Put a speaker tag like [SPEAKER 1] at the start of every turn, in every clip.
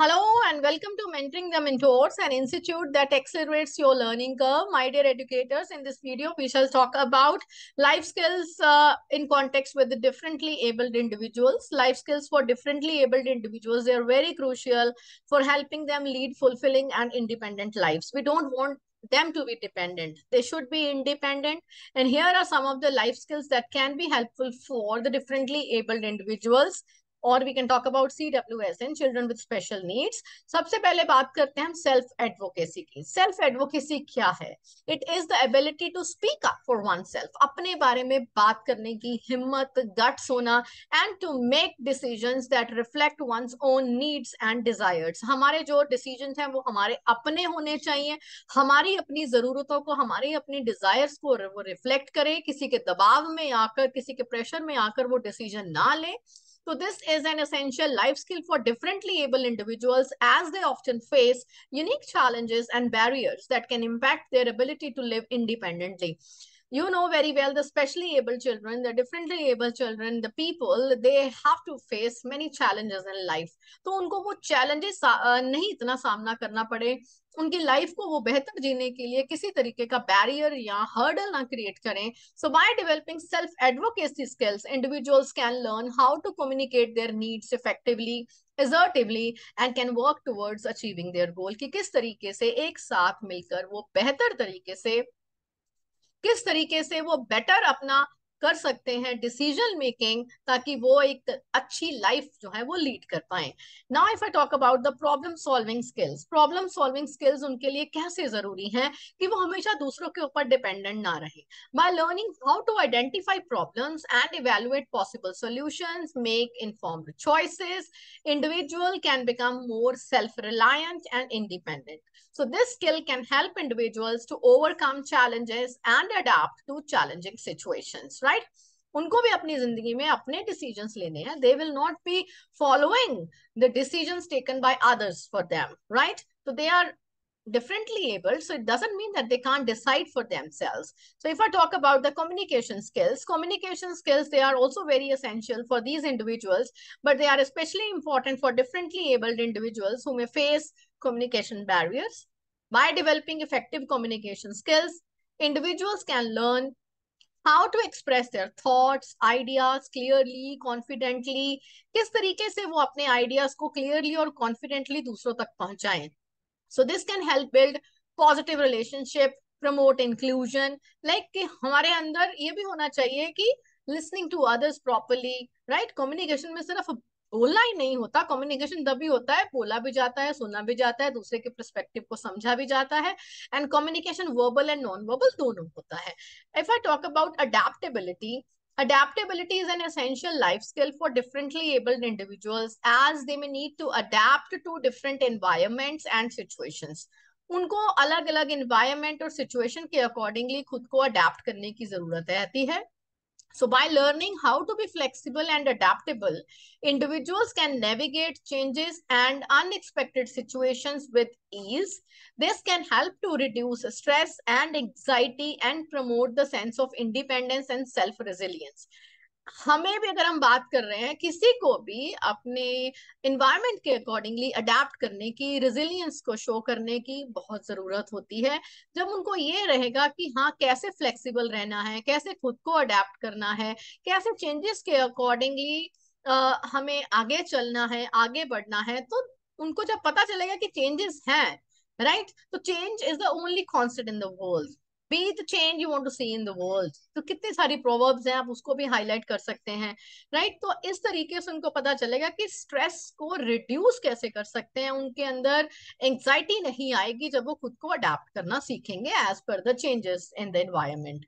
[SPEAKER 1] Hello and welcome to Mentoring the Mentors, an institute that accelerates your learning curve. My dear educators, in this video, we shall talk about life skills uh, in context with the differently abled individuals. Life skills for differently abled individuals, they are very crucial for helping them lead fulfilling and independent lives. We don't want them to be dependent. They should be independent. And here are some of the life skills that can be helpful for the differently abled individuals. और we can talk about C W S N children with special needs सबसे पहले बात करते हैं हम self advocacy की self advocacy क्या है it is the ability to speak up for one self अपने बारे में बात करने की हिम्मत गट होना and to make decision that reflect one own needs and desires हमारे जो डिसीजन हैं वो हमारे अपने होने चाहिए हमारी अपनी जरूरतों को हमारी अपनी डिजायर्स को वो रिफ्लेक्ट करें किसी के दबाव में आकर किसी के प्रेशर में आकर वो डिसीजन ना लें So this is an essential life skill for differently able individuals as they often face unique challenges and barriers that can impact their ability to live independently you know very well the specially able children the differently able children the people they have to face many challenges in life So, unko wo challenges nahi itna samna karna पड़े Unki life ko wo बेहतर जीने ke liye kisi तरीके ka barrier ya hurdle na create kare. So, by developing self-advocacy skills, individuals can learn how to communicate their needs effectively, assertively and can work towards achieving their goal Ki kis तरीके se ek saath milkar wo बेहतर तरीके se. किस तरीके से वो better अपना कर सकते हैं डिसीजन मेकिंग ताकि वो एक अच्छी लाइफ जो है वो लीड कर पाए now if I talk about the problem solving skills problem solving skills उनके लिए कैसे जरूरी हैं कि वो हमेशा दूसरों के ऊपर डिपेंडेंट ना रहे by learning how to identify problems and evaluate possible solution make informed choices individual can become more self reliant and independent so this skill can help individuals to overcome challenges and adapt to challenging situations right right right? उनको भी अपनी जिंदगी में अपने decision लेने हैं they will not be following the decision taken by others for them right तो they are differently able so it doesn't mean that they can't decide for themselves so if i talk about the communication skills communication skills they are also very essential for these individuals but they are especially important for differently abled individuals who may face communication barriers by developing effective communication skills individuals can learn how to express their thoughts ideas clearly confidently किस तरीके से वो अपने ideas को clearly और confidently दूसरों तक पहुंचाएं so this can help build positive relationship promote inclusion like कि हमारे अंदर ये भी होना चाहिए कि listening to others properly right communication में सिर्फ बोलना ही नहीं होता कम्युनिकेशन तभी होता है बोला भी जाता है सुना भी जाता है दूसरे के परस्पेक्टिव को समझा भी जाता है and communication verbal and non verbal दोनों होता है if I talk about adaptability Adaptability is an essential life skill for differently abled individuals as they may need to adapt to different environments and situations. उनको अलग अलग environment और situation के accordingly खुद को adapt करने की जरूरत रहती है So by learning how to be flexible and adaptable, individuals can navigate changes and unexpected situations with ease. This can help to reduce stress and anxiety and promote the sense of independence and self-resilience. हमें भी अगर हम बात कर रहे हैं किसी को भी अपने इन्वायरमेंट के अकॉर्डिंगली अडेप्ट करने की रिजिलियंस को शो करने की बहुत ज़रूरत होती है जब उनको ये रहेगा कि हाँ कैसे फ्लेक्सिबल रहना है कैसे खुद को अडेप्ट करना है कैसे चेंजेस के अकॉर्डिंगली हमें आगे चलना है आगे बढ़ना है तो उनको जब पता चलेगा कि चेंजेस हैं राइट तो change is the only constant in the world be the change you want to see in the world तो कितनी सारी प्रोवर्ब्स हैं आप उसको भी हाईलाइट कर सकते हैं राइट right? तो इस तरीके से उनको पता चलेगा कि स्ट्रेस को रिड्यूस कैसे कर सकते हैं उनके अंदर एंग्जाइटी नहीं आएगी जब वो खुद को अडेप्ट करना सीखेंगे as per the changes in the environment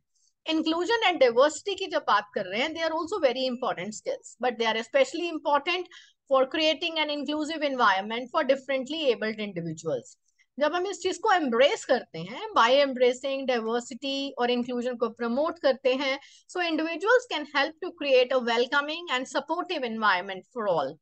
[SPEAKER 1] inclusion and diversity की जब बात कर रहे हैं they are also very important skills but they are specially important for creating an inclusive environment for differently abled individuals जब हम इस चीज को एम्ब्रेस करते हैं बाय एम्ब्रेसिंग डाइवर्सिटी और इंक्लूजन को प्रमोट करते हैं so individuals can help to create a welcoming and supportive environment for all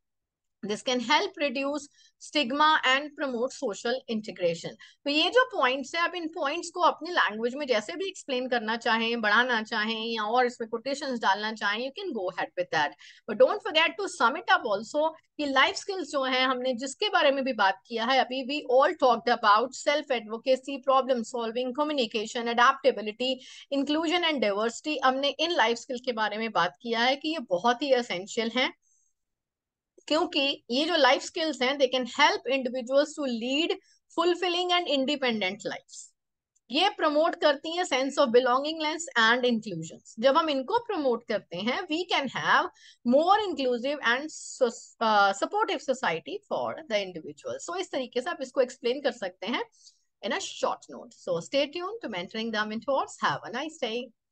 [SPEAKER 1] this can help reduce stigma and promote social integration तो ये जो पॉइंट्स है आप इन पॉइंट्स को अपनी लैंग्वेज में जैसे भी एक्सप्लेन करना चाहें बढ़ाना चाहें या और इसमें कोटेशन डालना चाहें you can go ahead with that but don't forget to sum it up also कि लाइफ स्किल्स जो है हमने जिसके बारे में भी बात किया है अभी we all talked about self advocacy problem solving communication adaptability inclusion and diversity हमने इन लाइफ स्किल के बारे में बात किया है कि ये बहुत ही असेंशियल है क्योंकि ये जो लाइफ स्किल्स हैं they can help individuals to lead fulfilling and independent life ये प्रमोट करती है sense of belongingness and inclusion जब हम इनको प्रमोट करते हैं we can have more inclusive and supportive society for the individual so इस तरीके से आप इसको एक्सप्लेन कर सकते हैं in a short note so stay tune to mentoring the have a nice day